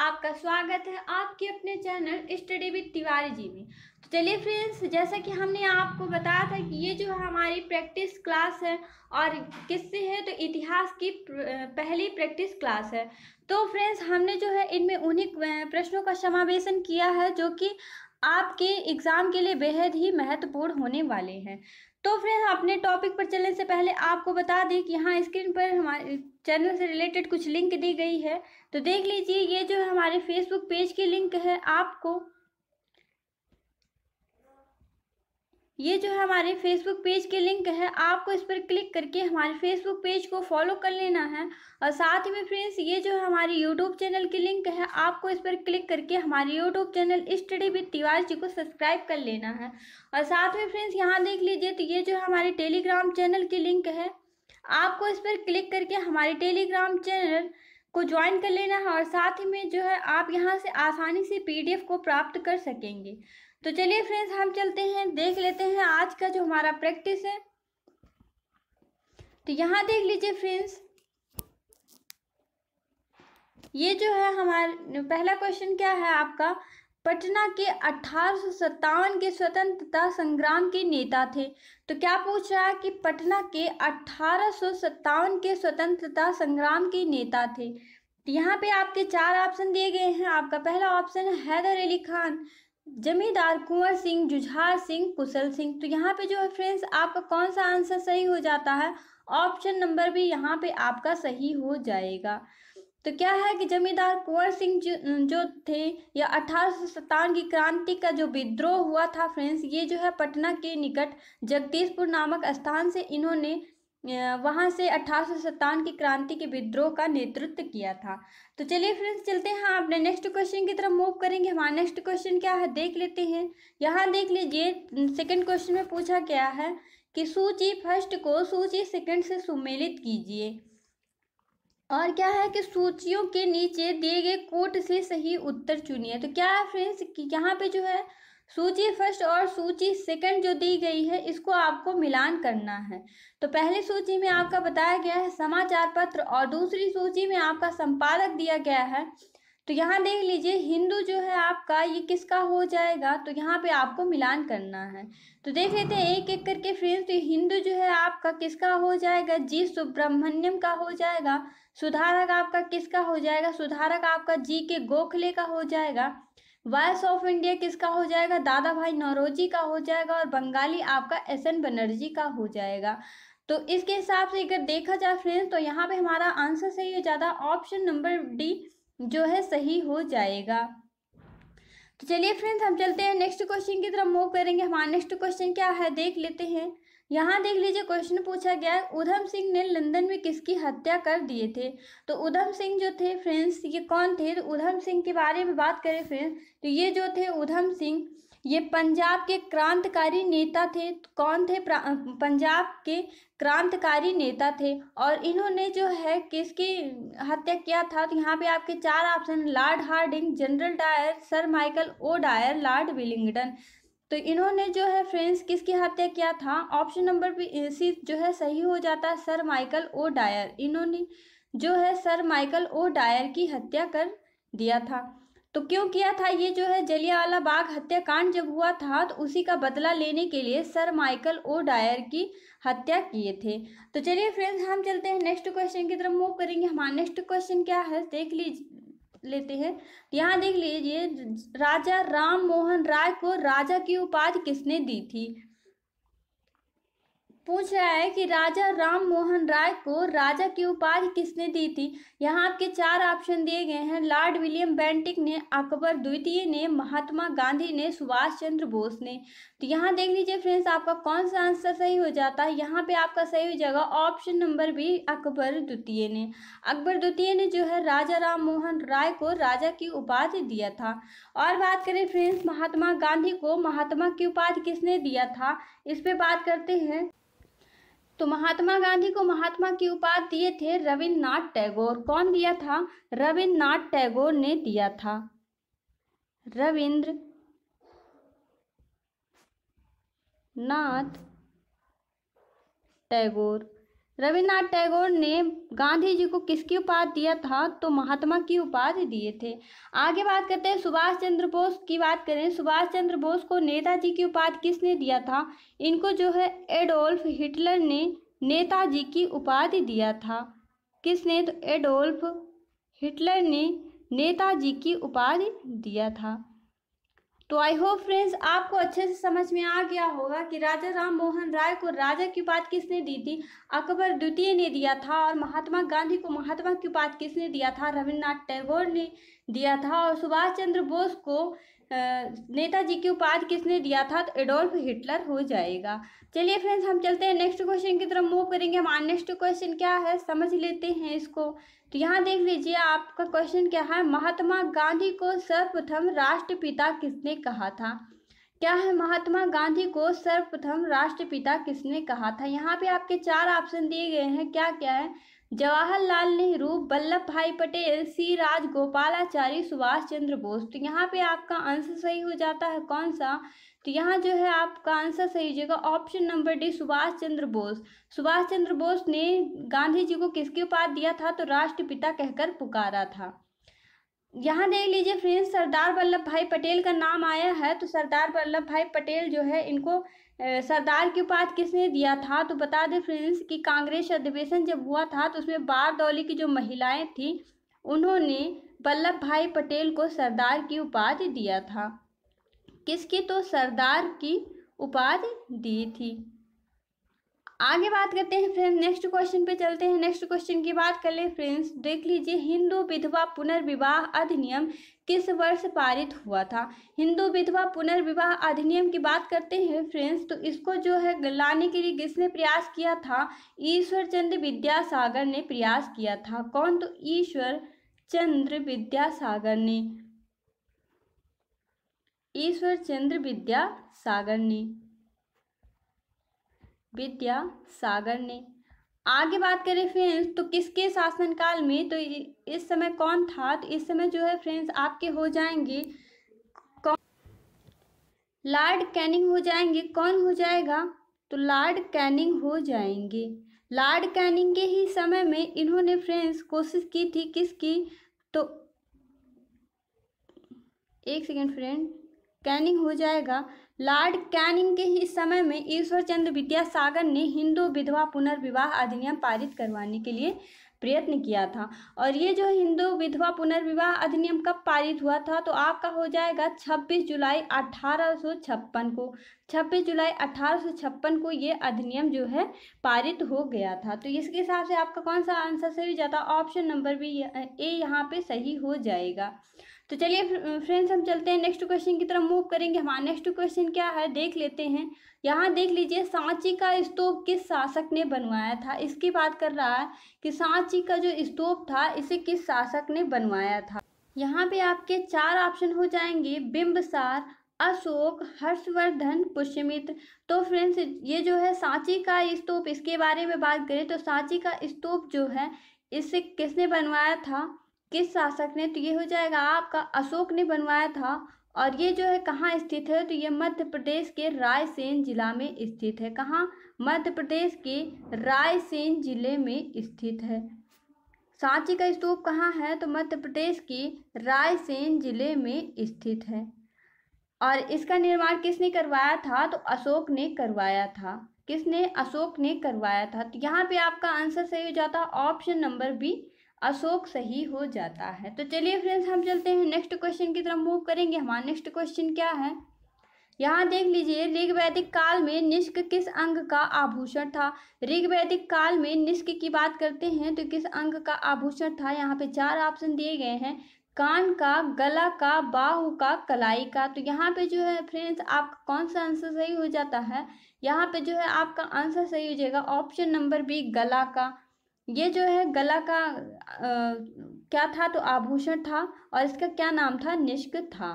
आपका स्वागत है आपके अपने channel study with Tiwari ji में तो चलिए फ्रेंड्स जैसा कि हमने आपको बताया था कि ये जो हमारी प्रैक्टिस क्लास है और किससे है तो इतिहास की पहली प्रैक्टिस क्लास है तो फ्रेंड्स हमने जो है इनमें उन्हीं प्रश्नों का समावेशन किया है जो कि आपके एग्ज़ाम के लिए बेहद ही महत्वपूर्ण होने वाले हैं तो फ्रेंड्स अपने टॉपिक पर चलने से पहले आपको बता दें कि यहाँ स्क्रीन पर हमारे चैनल से रिलेटेड कुछ लिंक दी गई है तो देख लीजिए ये जो है हमारे फेसबुक पेज की लिंक है आपको ये जो है हमारे फेसबुक पेज के लिंक है आपको इस पर क्लिक करके हमारे फेसबुक पेज को फॉलो कर लेना है और साथ ही में फ्रेंड्स ये जो है हमारे यूट्यूब चैनल की लिंक है आपको इस पर क्लिक करके हमारे YouTube channel study with Tiwari ji को सब्सक्राइब कर लेना है और साथ में फ्रेंड्स यहाँ देख लीजिए तो ये जो है हमारे टेलीग्राम चैनल की लिंक है आपको इस पर क्लिक करके हमारे टेलीग्राम चैनल को ज्वाइन कर लेना है और साथ ही में जो है आप यहाँ से आसानी से पीडीएफ को प्राप्त कर सकेंगे तो चलिए फ्रेंड्स हम चलते हैं देख लेते हैं आज का जो हमारा प्रैक्टिस है तो यहाँ देख लीजिए फ्रेंड्स ये जो है हमारा पहला क्वेश्चन क्या है आपका पटना के अठारह के स्वतंत्रता संग्राम के नेता थे तो क्या पूछ रहा है कि पटना के अठारह के स्वतंत्रता संग्राम के नेता थे यहाँ पे आपके चार ऑप्शन दिए गए हैं आपका पहला ऑप्शन हैदर अली खान जमींदार कुंवर सिंह जुझार सिंह कुशल सिंह तो यहाँ पे जो है फ्रेंड्स आपका कौन सा आंसर सही हो जाता है ऑप्शन नंबर भी यहाँ पे आपका सही हो जाएगा तो क्या है कि जमींदार कुंवर सिंह जो, जो थे या अठारह की क्रांति का जो विद्रोह हुआ था फ्रेंड्स ये जो है पटना के निकट जगदीशपुर नामक स्थान से इन्होंने वहां से अठारह की क्रांति के विद्रोह का नेतृत्व किया था तो चलिए फ्रेंड्स चलते हैं अपने नेक्स्ट क्वेश्चन की तरफ मूव करेंगे हमारा नेक्स्ट क्वेश्चन क्या है देख लेते हैं यहाँ देख लीजिए सेकंड क्वेश्चन में पूछा गया है कि सूची फर्स्ट को सूची सेकंड से सुमेलित कीजिए और क्या है कि सूचियों के नीचे दिए गए कोट से सही उत्तर चुनिए तो क्या है फ्रेंड्स यहाँ पे जो है सूची फर्स्ट और सूची सेकंड जो दी गई है इसको आपको मिलान करना है तो पहली सूची में आपका बताया गया है समाचार पत्र और दूसरी सूची में आपका संपादक दिया गया है तो यहाँ देख लीजिए हिंदू जो है आपका ये किसका हो जाएगा तो यहाँ पे आपको मिलान करना है तो देख लेते हैं एक एक करके फ्रेंड्स तो हिंदू जो है आपका किसका हो जाएगा जी सुब्रमण्यम का हो जाएगा सुधारक आपका किसका हो जाएगा सुधारक आपका जी के गोखले का हो जाएगा वॉइस ऑफ इंडिया किसका हो जाएगा दादा भाई नौरोजी का हो जाएगा और बंगाली आपका एस एन बनर्जी का हो जाएगा तो इसके हिसाब से अगर देखा जाए फ्रेंड्स तो यहाँ पे हमारा आंसर सही हो जाता ऑप्शन नंबर डी जो है सही हो जाएगा तो चलिए फ्रेंड्स हम चलते हैं नेक्स्ट क्वेश्चन की तरफ मूव करेंगे हमारा नेक्स्ट क्वेश्चन क्या है देख लेते हैं यहाँ देख लीजिए क्वेश्चन पूछा गया उधम सिंह ने लंदन में किसकी हत्या कर दिए थे तो उधम सिंह जो थे फ्रेंड्स ये कौन थे तो उधम सिंह के बारे में बात करें फ्रेंड्स तो ये जो थे उधम सिंह ये पंजाब के क्रांतिकारी नेता थे कौन थे पंजाब के क्रांतिकारी नेता थे और इन्होंने जो है किसकी हत्या किया था तो यहाँ पे आपके चार option Lord Hardinge General Dyer Sir Michael O'Dwyer Lord Willingdon तो इन्होंने जो है फ्रेंड्स किसकी हत्या किया था ऑप्शन नंबर सी जो है सही हो जाता है सर माइकल ओ डायर इन्होंने जो है सर माइकल ओ डायर की हत्या कर दिया था तो क्यों किया था ये जो है जलियावाला बाग हत्याकांड जब हुआ था तो उसी का बदला लेने के लिए सर माइकल ओ डायर की हत्या किए थे तो चलिए फ्रेंड्स हम चलते हैं नेक्स्ट क्वेश्चन की तरफ मूव करेंगे हमारा नेक्स्ट क्वेश्चन क्या है देख लीजिए लेते हैं यहाँ देख लीजिए राजा राम मोहन राय को राजा की उपाधि किसने दी थी पूछ रहा है कि राजा राम मोहन राय को राजा की उपाधि किसने दी थी यहाँ आपके चार ऑप्शन दिए गए हैं लॉर्ड विलियम बेंटिक ने अकबर द्वितीय ने महात्मा गांधी ने सुभाष चंद्र बोस ने तो यहाँ देख लीजिए फ्रेंड्स आपका कौन सा आंसर सही हो जाता है यहाँ पे आपका सही हो जाएगा ऑप्शन नंबर बी अकबर द्वितीय ने अकबर द्वितीय ने जो है राजा राम मोहन राय को राजा की उपाधि दिया था और बात करें फ्रेंड्स महात्मा गांधी को महात्मा की उपाधि किसने दिया था इस पर बात करते हैं तो महात्मा गांधी को महात्मा की उपाधि दिए थे रविन्द्रनाथ टैगोर कौन दिया था रविन्द्रनाथ टैगोर ने दिया था रविंद्र नाथ टैगोर रविन्द्रनाथ टैगोर ने गांधी जी को किसकी उपाधि दिया था तो महात्मा की उपाधि दिए थे आगे बात करते हैं सुभाष चंद्र बोस की बात करें सुभाष चंद्र बोस को नेताजी की उपाधि किसने दिया था इनको जो है एडोल्फ हिटलर ने नेताजी की उपाधि दिया था किसने तो एडोल्फ हिटलर ने नेताजी की उपाधि दिया था तो आई होप फ्रेंड्स आपको अच्छे से समझ में आ गया होगा कि राजा राम मोहन राय को राजा की उपाधि किसने दी थी अकबर द्वितीय ने दिया था और महात्मा गांधी को महात्मा की उपाधि किसने दिया था रविन्द्रनाथ टैगोर ने दिया था और सुभाष चंद्र बोस को नेताजी की उपाधि किसने दिया था तो एडोल्फ हिटलर हो जाएगा चलिए फ्रेंड्स हम चलते हैं नेक्स्ट क्वेश्चन की तरफ मूव करेंगे हमारा नेक्स्ट क्वेश्चन क्या है समझ लेते हैं इसको तो यहाँ देख लीजिए आपका क्वेश्चन क्या है महात्मा गांधी को सर्वप्रथम राष्ट्रपिता किसने कहा था क्या है महात्मा गांधी को सर्वप्रथम राष्ट्रपिता किसने कहा था यहाँ पे आपके चार ऑप्शन दिए गए हैं क्या क्या है जवाहरलाल नेहरू वल्लभ भाई पटेल सी राज गोपालाचारी सुभाष चंद्र बोस तो यहाँ पे आपका आंसर सही हो जाता है कौन सा तो यहाँ जो है आपका आंसर सही हो जाएगा option number D Subhash Chandra Bose Subhash Chandra Bose ने गांधी जी को किसकी उपाधि दिया था तो राष्ट्रपिता कहकर पुकारा था यहाँ देख लीजिए फ्रेंड्स सरदार वल्लभ भाई पटेल का नाम आया है तो सरदार वल्लभ भाई पटेल जो है इनको सरदार की उपाधि किसने दिया था तो बता दें फ्रेंड्स कि कांग्रेस अधिवेशन जब हुआ था तो उसमें बारदौली की जो महिलाएं थीं उन्होंने वल्लभ भाई पटेल को सरदार की उपाधि दिया था किसकी तो सरदार की उपाधि दी थी आगे बात करते हैं फ्रेंड्स नेक्स्ट क्वेश्चन पे चलते हैं नेक्स्ट क्वेश्चन की बात कर ले फ्रेंड्स देख लीजिए हिंदू विधवा पुनर्विवाह अधिनियम किस वर्ष पारित हुआ था हिंदू विधवा पुनर्विवाह अधिनियम की बात करते हैं फ्रेंड्स तो इसको जो है लाने के लिए किसने प्रयास किया था ईश्वर चंद्र विद्यासागर ने प्रयास किया था कौन तो ईश्वर चंद्र विद्यासागर ने ईश्वर चंद्र विद्यासागर ने विद्या सागर ने आगे बात करें फ्रेंड्स तो किसके शासनकाल में तो इस समय कौन था तो इस समय जो है फ्रेंड्स आपके हो जाएंगे कौन लॉर्ड कैनिंग हो जाएंगे कौन हो जाएगा तो लॉर्ड कैनिंग हो जाएंगे लॉर्ड कैनिंग के ही समय में इन्होंने फ्रेंड्स कोशिश की थी किसकी तो एक सेकंड फ्रेंड कैनिंग हो जाएगा लॉर्ड कैनिंग के ही समय में ईश्वरचंद्र विद्यासागर ने हिंदू विधवा पुनर्विवाह अधिनियम पारित करवाने के लिए प्रयत्न किया था और ये जो हिंदू विधवा पुनर्विवाह अधिनियम कब पारित हुआ था तो आपका हो जाएगा 26 जुलाई अठारह को छब्बीस जुलाई अठारह को ये अधिनियम जो है पारित हो गया था तो इसके हिसाब से आपका कौन सा आंसर सही हो जाता ऑप्शन नंबर भी ए यहाँ पे सही हो जाएगा तो चलिए फ्रेंड्स हम चलते हैं नेक्स्ट क्वेश्चन की तरफ मूव करेंगे हमारा नेक्स्ट क्वेश्चन क्या है देख लेते हैं यहाँ देख लीजिए सांची का स्तूप किस शासक ने बनवाया था इसकी बात कर रहा है कि सांची का जो स्तूप था इसे किस शासक ने बनवाया था यहाँ पे आपके चार ऑप्शन हो जाएंगे बिंबसार अशोक हर्षवर्धन पुष्यमित्र तो फ्रेंड्स ये जो है सांची का स्तूप इसके बारे में बात करें तो सांची का स्तूप जो है इसे किसने बनवाया था किस शासक ने तो ये हो जाएगा आपका अशोक ने बनवाया था और ये जो है कहाँ स्थित है तो ये मध्य प्रदेश के रायसेन जिला में स्थित है कहाँ मध्य प्रदेश के रायसेन जिले में स्थित है सांची का स्तूप कहाँ है तो मध्य प्रदेश के रायसेन जिले में स्थित है और इसका निर्माण किसने करवाया था तो अशोक ने करवाया था किसने अशोक ने करवाया था तो यहाँ पे आपका आंसर सही हो जाता है ऑप्शन नंबर बी अशोक सही हो जाता है तो चलिए फ्रेंड्स हम चलते हैं नेक्स्ट क्वेश्चन की तरफ मूव करेंगे हमारा नेक्स्ट क्वेश्चन क्या है यहाँ देख लीजिए ऋग वैदिक काल में निष्क किस अंग का आभूषण था ऋग वैदिक काल में निष्क की बात करते हैं तो किस अंग का आभूषण था यहाँ पे चार ऑप्शन दिए गए हैं कान का गला का बाहु का कलाई का तो यहाँ पे जो है फ्रेंड्स आपका कौन सा आंसर सही हो जाता है यहाँ पे जो है आपका आंसर सही हो जाएगा ऑप्शन नंबर बी गला का ये जो है गला का आ, क्या था तो आभूषण था और इसका क्या नाम था निष्क था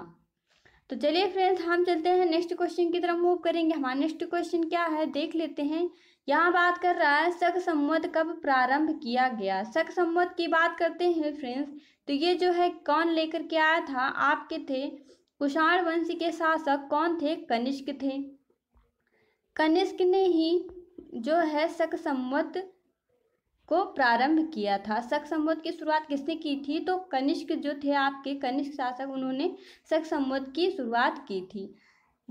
तो चलिए फ्रेंड्स हम चलते हैं नेक्स्ट क्वेश्चन की तरफ मूव करेंगे हमारा नेक्स्ट क्वेश्चन क्या है देख लेते हैं यहाँ बात कर रहा है शक संवत कब प्रारंभ किया गया शक संवत की बात करते हैं फ्रेंड्स तो ये जो है कौन लेकर के आया था आपके थे कुषाण वंश के शासक कौन थे कनिष्क थे कनिष्क ने ही जो है शक संवत को प्रारंभ किया था शक संवत की शुरुआत किसने की थी तो कनिष्क जो थे आपके कनिष्क शासक उन्होंने शक संवत की शुरुआत की थी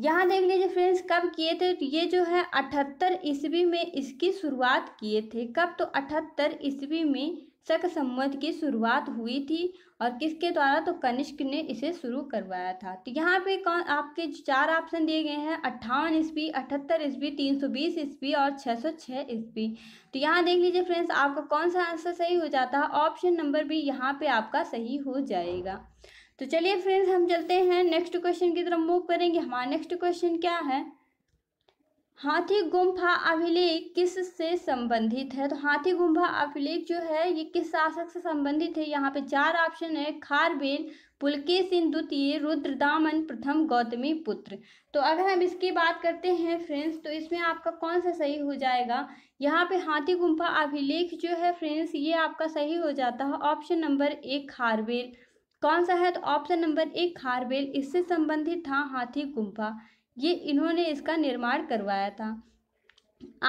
यहाँ देख लीजिए फ्रेंड्स कब किए थे ये जो है अठहत्तर ईस्वी में इसकी शुरुआत किए थे कब तो अठहत्तर ईस्वी में शक संवत की शुरुआत हुई थी और किसके द्वारा तो कनिष्क ने इसे शुरू करवाया था तो यहाँ पे कौन आपके चार ऑप्शन दिए गए हैं अट्ठावन ईस्वी अठहत्तर ईस्वी तीन सौ बीस ईस्वी और छः सौ छः ईस्वी तो यहाँ देख लीजिए फ्रेंड्स आपका कौन सा आंसर सही हो जाता है ऑप्शन नंबर भी यहाँ पे आपका सही हो जाएगा तो चलिए फ्रेंड्स हम चलते हैं नेक्स्ट क्वेश्चन की तरफ मूव करेंगे हमारा नेक्स्ट क्वेश्चन क्या है हाथी गुम्फा अभिलेख किस से संबंधित है तो हाथी गुम्फा अभिलेख जो है ये किस शासक से संबंधित है यहाँ पे चार ऑप्शन है खारबेल पुलके सिंह द्वितीय रुद्रदामन प्रथम गौतमी पुत्र तो अगर हम इसकी बात करते हैं फ्रेंड्स तो इसमें आपका कौन सा सही हो जाएगा यहाँ पे हाथी गुम्फा अभिलेख जो है फ्रेंड्स ये आपका सही हो जाता है ऑप्शन नंबर एक खारबेल कौन सा है तो ऑप्शन नंबर एक खारबेल इससे संबंधित था हाथी गुम्फा ये इन्होंने इसका निर्माण करवाया था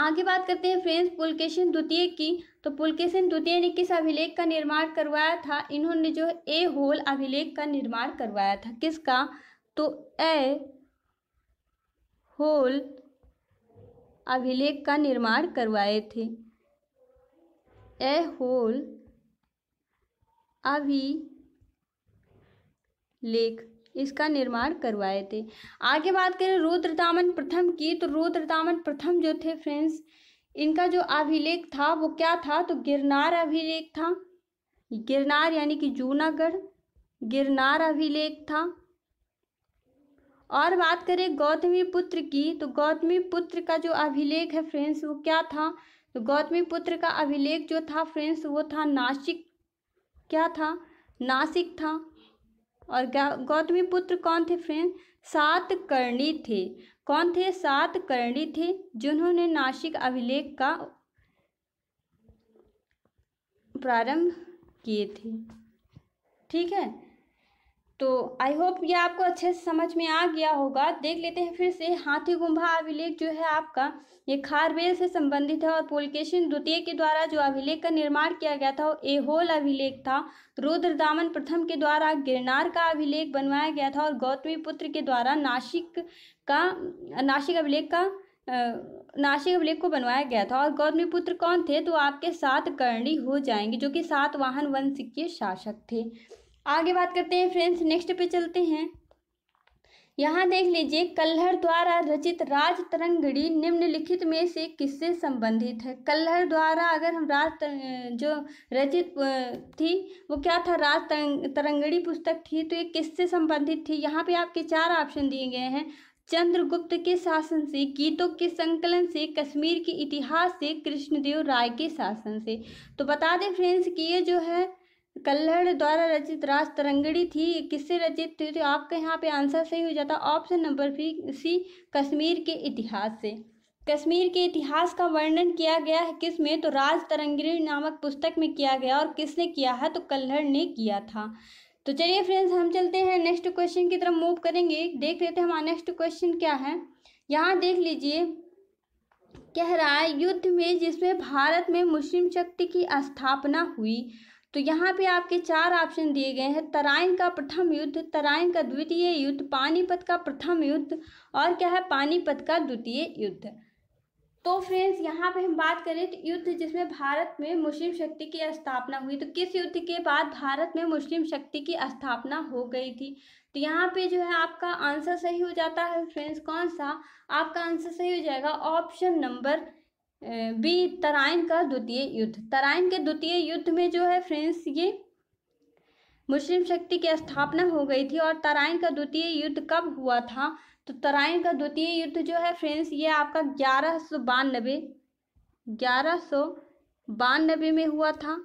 आगे बात करते हैं फ्रेंड्स पुलकेशन द्वितीय की तो पुलकेशन द्वितीय ने किस अभिलेख का निर्माण करवाया था इन्होंने जो ए होल अभिलेख का निर्माण करवाया था किसका तो ए होल अभिलेख का निर्माण करवाए थे ए होल अभी लेख इसका निर्माण करवाए थे आगे बात करें रुद्रतामन प्रथम की तो रुद्रतामन प्रथम जो थे फ्रेंड्स इनका जो अभिलेख था वो क्या था तो गिरनार अभिलेख था गिरनार यानी कि जूनागढ़ गिरनार अभिलेख था और बात करें गौतमी पुत्र की तो गौतमी पुत्र का जो अभिलेख है फ्रेंड्स वो क्या था तो गौतमी पुत्र का अभिलेख जो था फ्रेंड्स वो था नासिक क्या था नासिक था और गौतमी पुत्र कौन थे फ्रेंड सात करणी थे कौन थे सात करणी थे जिन्होंने नासिक अभिलेख का प्रारंभ किए थे ठीक है तो आई होप ये आपको अच्छे से समझ में आ गया होगा देख लेते हैं फिर से हाथी गुम्भा अभिलेख जो है आपका ये खारबेल से संबंधित है और पुलकेशन द्वितीय के द्वारा जो अभिलेख का निर्माण किया गया था वो एहोल अभिलेख था रुद्र दामन प्रथम के द्वारा गिरनार का अभिलेख बनवाया गया था और गौतमी पुत्र के द्वारा नासिक का नासिक अभिलेख का नासिक अभिलेख को बनवाया गया था और गौतमी पुत्र कौन थे तो आपके सात कर्णी हो जाएंगे जो कि सात वाहन वंश के शासक थे आगे बात करते हैं फ्रेंड्स नेक्स्ट पे चलते हैं यहाँ देख लीजिए कल्हर द्वारा रचित राज तरंगड़ी निम्नलिखित में से किससे संबंधित है कल्हर द्वारा अगर हम राज जो रचित थी वो क्या था राज तरंगड़ी पुस्तक थी तो ये किससे संबंधित थी यहाँ पे आपके चार ऑप्शन दिए गए हैं चंद्रगुप्त के शासन से गीतों के संकलन से कश्मीर के इतिहास से कृष्णदेव राय के शासन से तो बता दें फ्रेंड्स कि ये जो है कल्लड़ द्वारा रचित रास तरंगड़ी थी किससे रचित थी तो, तो आपका यहाँ पे आंसर सही हो जाता option number B C Kashmir के इतिहास से कश्मीर के इतिहास का वर्णन किया गया है किस में तो राज तरंगड़ी नामक पुस्तक में किया गया और किसने किया है तो कल्हड़ ने किया था तो चलिए फ्रेंड्स हम चलते हैं नेक्स्ट क्वेश्चन की तरफ मूव करेंगे देख लेते हैं हमारा नेक्स्ट क्वेश्चन क्या है यहाँ देख लीजिए कह रहा है युद्ध में जिसमें भारत में मुस्लिम शक्ति की स्थापना हुई तो यहाँ पे आपके चार ऑप्शन दिए गए हैं तराइन का प्रथम युद्ध तराइन का द्वितीय युद्ध पानीपत का प्रथम युद्ध और क्या है पानीपत का द्वितीय युद्ध तो फ्रेंड्स यहाँ पे हम बात करें तो युद्ध जिसमें भारत में मुस्लिम शक्ति की स्थापना हुई तो किस युद्ध के बाद भारत में मुस्लिम शक्ति की स्थापना हो गई थी तो यहाँ पे जो है आपका आंसर सही हो जाता है फ्रेंड्स कौन सा आपका आंसर सही हो जाएगा ऑप्शन नंबर बी तराइन का द्वितीय युद्ध तराइन के द्वितीय युद्ध में जो है फ्रेंड्स ये मुस्लिम शक्ति की स्थापना हो गई थी और तराइन का द्वितीय युद्ध कब हुआ था तो तराइन का द्वितीय युद्ध जो है फ्रेंड्स ये आपका ग्यारह सौ बानबे ग्यारह सौ बानबे में हुआ था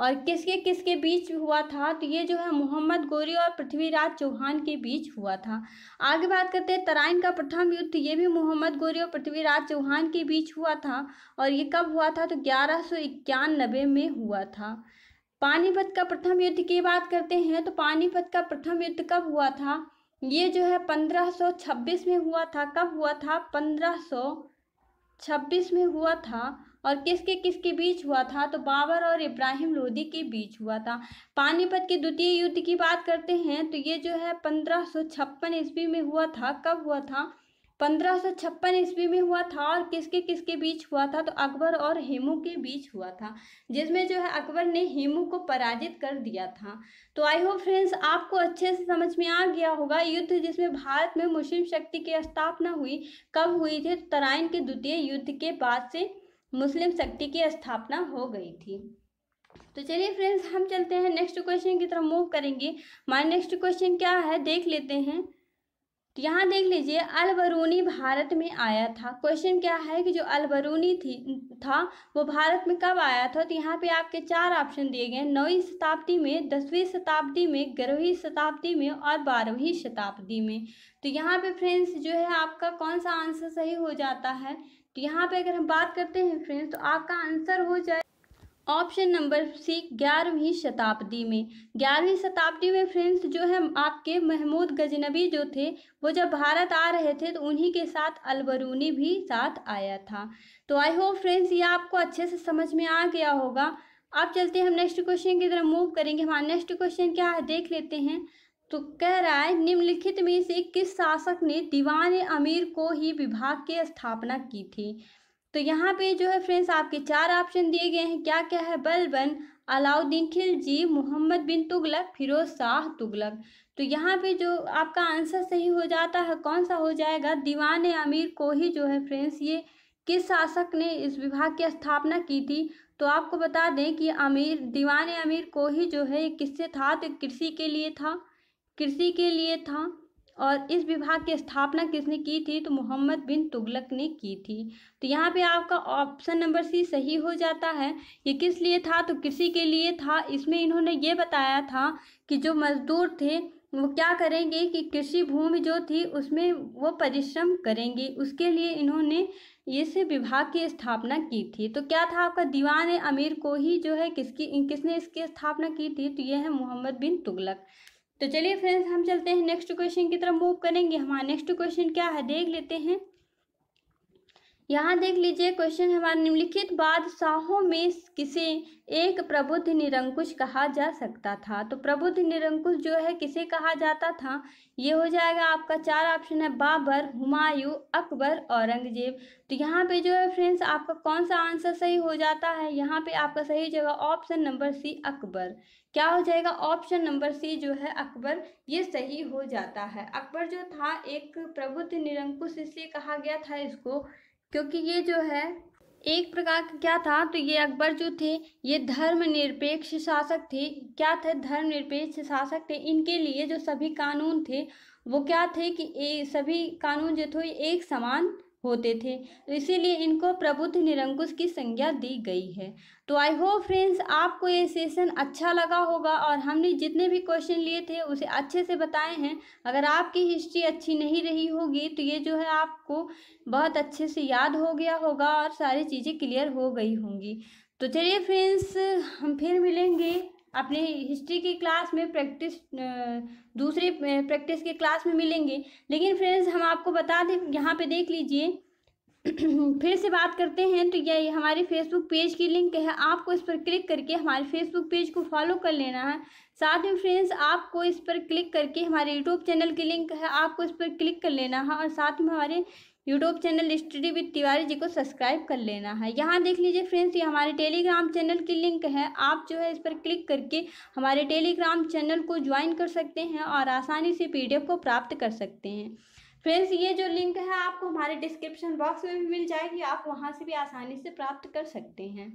और किसके किसके बीच हुआ था तो ये जो है मोहम्मद गोरी और पृथ्वीराज चौहान के बीच हुआ था आगे बात करते हैं तराइन का प्रथम युद्ध ये भी मोहम्मद गोरी और पृथ्वीराज चौहान के बीच हुआ था और ये कब हुआ था तो ग्यारह में हुआ था पानीपत का प्रथम युद्ध की बात करते हैं तो पानीपत का प्रथम युद्ध कब हुआ था ये जो है छब्बीस में हुआ था कब हुआ था छब्बीस में हुआ था और किसके किसके बीच हुआ था तो बाबर और इब्राहिम लोदी के बीच हुआ था पानीपत के द्वितीय युद्ध की बात करते हैं तो ये जो है पंद्रह सौ छप्पन ईस्वी में हुआ था कब हुआ था पंद्रह सौ छप्पन ईस्वी में हुआ था और किसके किसके बीच हुआ था तो अकबर और हेमू के बीच हुआ था जिसमें जो है अकबर ने हेमू को पराजित कर दिया था तो आई होप फ्रेंड्स आपको अच्छे से समझ में आ गया होगा युद्ध जिसमें भारत में मुस्लिम शक्ति की स्थापना हुई कब हुई थी तो तराइन के द्वितीय युद्ध के बाद से मुस्लिम शक्ति की स्थापना हो गई थी तो चलिए फ्रेंड्स हम चलते हैं नेक्स्ट क्वेश्चन की तरफ मूव करेंगे हमारे नेक्स्ट क्वेश्चन क्या है देख लेते हैं तो यहाँ देख लीजिए अलबरूनी भारत में आया था क्वेश्चन क्या है कि जो अलबरूनी थी था वो भारत में कब आया था तो यहाँ पे आपके चार ऑप्शन दिए गए नौवीं शताब्दी में दसवीं शताब्दी में ग्यारहवीं शताब्दी में और बारहवीं शताब्दी में तो यहाँ पे फ्रेंड्स जो है आपका कौन सा आंसर सही हो जाता है तो यहाँ पे अगर हम बात करते हैं फ्रेंड्स तो आपका आंसर हो जाए ऑप्शन नंबर सी ग्यारहवीं शताब्दी में ग्यारहवीं शताब्दी में फ्रेंड्स जो है आपके महमूद गजनबी जो थे वो जब भारत आ रहे थे तो उन्हीं के साथ अलबरूनी भी साथ आया था तो आई होप फ्रेंड्स ये आपको अच्छे से समझ में आ गया होगा अब चलते हैं हम नेक्स्ट क्वेश्चन की तरफ मूव करेंगे हमारा नेक्स्ट क्वेश्चन क्या है देख लेते हैं तो कह रहा है निम्नलिखित में से किस शासक ने दीवान अमीर को ही विभाग की स्थापना की थी तो यहाँ पे जो है फ्रेंड्स आपके चार ऑप्शन दिए गए हैं क्या क्या है बलबन अलाउद्दीन खिलजी मोहम्मद बिन तुगलक फिरोज शाह तुगलक तो यहाँ पे जो आपका आंसर सही हो जाता है कौन सा हो जाएगा दीवान अमीर को ही जो है फ्रेंड्स ये किस शासक ने इस विभाग की स्थापना की थी तो आपको बता दें कि अमीर दीवान अमीर को ही जो है किससे था तो कृषि के लिए था कृषि के लिए था और इस विभाग की स्थापना किसने की थी तो मोहम्मद बिन तुगलक ने की थी तो यहाँ पे आपका ऑप्शन नंबर सी सही हो जाता है ये किस लिए था तो कृषि के लिए था इसमें इन्होंने ये बताया था कि जो मजदूर थे वो क्या करेंगे कि कृषि भूमि जो थी उसमें वो परिश्रम करेंगे उसके लिए इन्होंने इस विभाग की स्थापना की थी तो क्या था आपका दीवान अमीर को ही जो है किसकी किसने इसकी स्थापना की थी तो ये है मोहम्मद बिन तुगलक तो चलिए फ्रेंड्स हम चलते हैं नेक्स्ट क्वेश्चन की तरफ मूव करेंगे हमारा नेक्स्ट क्वेश्चन क्या है देख लेते हैं यहाँ देख लीजिए क्वेश्चन हमारा निम्नलिखित बादशाहों में किसे एक प्रबुद्ध निरंकुश कहा जा सकता था तो प्रबुद्ध निरंकुश जो है किसे कहा जाता था ये हो जाएगा आपका चार ऑप्शन है बाबर हुमायूं अकबर औरंगजेब तो यहाँ पे जो है फ्रेंड्स आपका कौन सा आंसर सही हो जाता है यहाँ पे आपका सही जगह ऑप्शन नंबर सी अकबर क्या हो जाएगा ऑप्शन नंबर सी जो है अकबर ये सही हो जाता है अकबर जो था एक प्रबुद्ध निरंकुश इसलिए कहा गया था इसको क्योंकि ये जो है एक प्रकार का क्या था तो ये अकबर जो थे ये धर्मनिरपेक्ष शासक थे क्या थे धर्मनिरपेक्ष शासक थे इनके लिए जो सभी कानून थे वो क्या थे कि ए, सभी कानून जो थे एक समान होते थे तो इसीलिए इनको प्रबुद्ध निरंकुश की संज्ञा दी गई है तो आई होप फ्रेंड्स आपको ये सेशन अच्छा लगा होगा और हमने जितने भी क्वेश्चन लिए थे उसे अच्छे से बताए हैं अगर आपकी हिस्ट्री अच्छी नहीं रही होगी तो ये जो है आपको बहुत अच्छे से याद हो गया होगा और सारी चीज़ें क्लियर हो गई होंगी तो चलिए फ्रेंड्स हम फिर मिलेंगे अपने हिस्ट्री की क्लास में प्रैक्टिस दूसरी प्रैक्टिस के क्लास में मिलेंगे लेकिन फ्रेंड्स हम आपको बता दें यहाँ पे देख लीजिए फिर से बात करते हैं तो यह हमारे फेसबुक पेज की लिंक है आपको इस पर क्लिक करके हमारे फेसबुक पेज को फॉलो कर लेना है साथ में फ्रेंड्स आपको इस पर क्लिक करके हमारे यूट्यूब चैनल की लिंक है आपको इस पर क्लिक कर लेना है और साथ में हमारे YouTube channel study with Tiwari ji को सब्सक्राइब कर लेना है यहाँ देख लीजिए फ्रेंड्स ये हमारे टेलीग्राम चैनल की लिंक है आप जो है इस पर क्लिक करके हमारे टेलीग्राम चैनल को ज्वाइन कर सकते हैं और आसानी से पी को प्राप्त कर सकते हैं फ्रेंड्स ये जो लिंक है आपको हमारे डिस्क्रिप्शन बॉक्स में भी मिल जाएगी आप वहाँ से भी आसानी से प्राप्त कर सकते हैं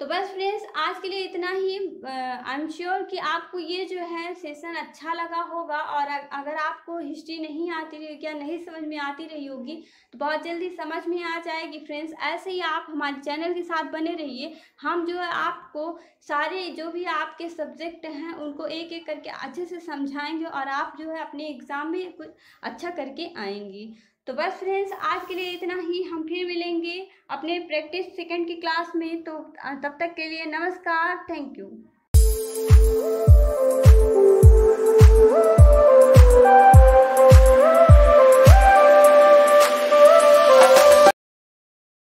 तो बस फ्रेंड्स आज के लिए इतना ही आई एम श्योर कि आपको ये जो है सेशन अच्छा लगा होगा और अगर आपको हिस्ट्री नहीं आती रही या नहीं समझ में आती रही होगी तो बहुत जल्दी समझ में आ जाएगी फ्रेंड्स ऐसे ही आप हमारे चैनल के साथ बने रहिए हम जो है आपको सारे जो भी आपके सब्जेक्ट हैं उनको एक एक करके अच्छे से समझाएंगे और आप जो है अपने एग्ज़ाम में कुछ अच्छा करके आएंगी तो बस फ्रेंड्स आज के लिए इतना ही हम फिर मिलेंगे अपने प्रैक्टिस सेकेंड की क्लास में तो तब तक के लिए नमस्कार थैंक यू